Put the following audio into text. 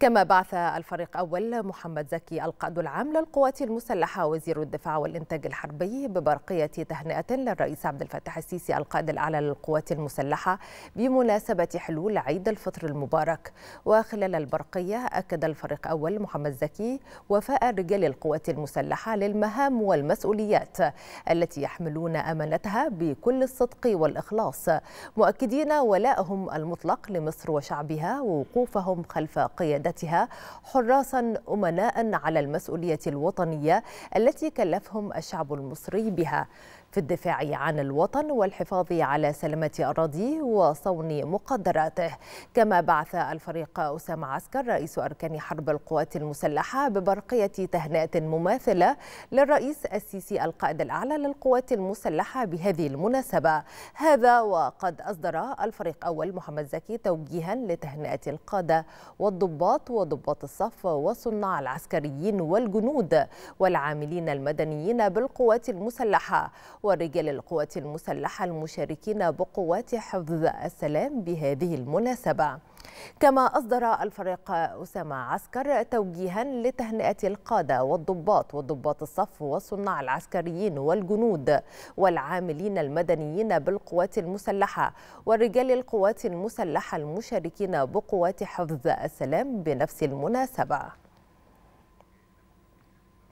كما بعث الفريق أول محمد زكي القائد العام للقوات المسلحة وزير الدفاع والإنتاج الحربي ببرقية تهنئة للرئيس عبد الفتاح السيسي القائد الأعلى للقوات المسلحة بمناسبة حلول عيد الفطر المبارك وخلال البرقية أكد الفريق أول محمد زكي وفاء رجال القوات المسلحة للمهام والمسؤوليات التي يحملون أمانتها بكل الصدق والإخلاص مؤكدين ولاءهم المطلق لمصر وشعبها ووقوفهم خلف قيادة قيادتها حراسا أمناء على المسؤولية الوطنية التي كلفهم الشعب المصري بها في الدفاع عن الوطن والحفاظ على سلامة أراضيه وصون مقدراته كما بعث الفريق أسامة عسكر رئيس أركان حرب القوات المسلحة ببرقية تهنئة مماثلة للرئيس السيسي القائد الأعلى للقوات المسلحة بهذه المناسبة هذا وقد أصدر الفريق أول محمد زكي توجيها لتهنئة القادة والضباط الضباط وضباط الصف وصناع العسكريين والجنود والعاملين المدنيين بالقوات المسلحة ورجال القوات المسلحة المشاركين بقوات حفظ السلام بهذه المناسبة كما أصدر الفريق أسامة عسكر توجيها لتهنئة القادة والضباط والضباط الصف والصناع العسكريين والجنود والعاملين المدنيين بالقوات المسلحة ورجال القوات المسلحة المشاركين بقوات حفظ السلام بنفس المناسبة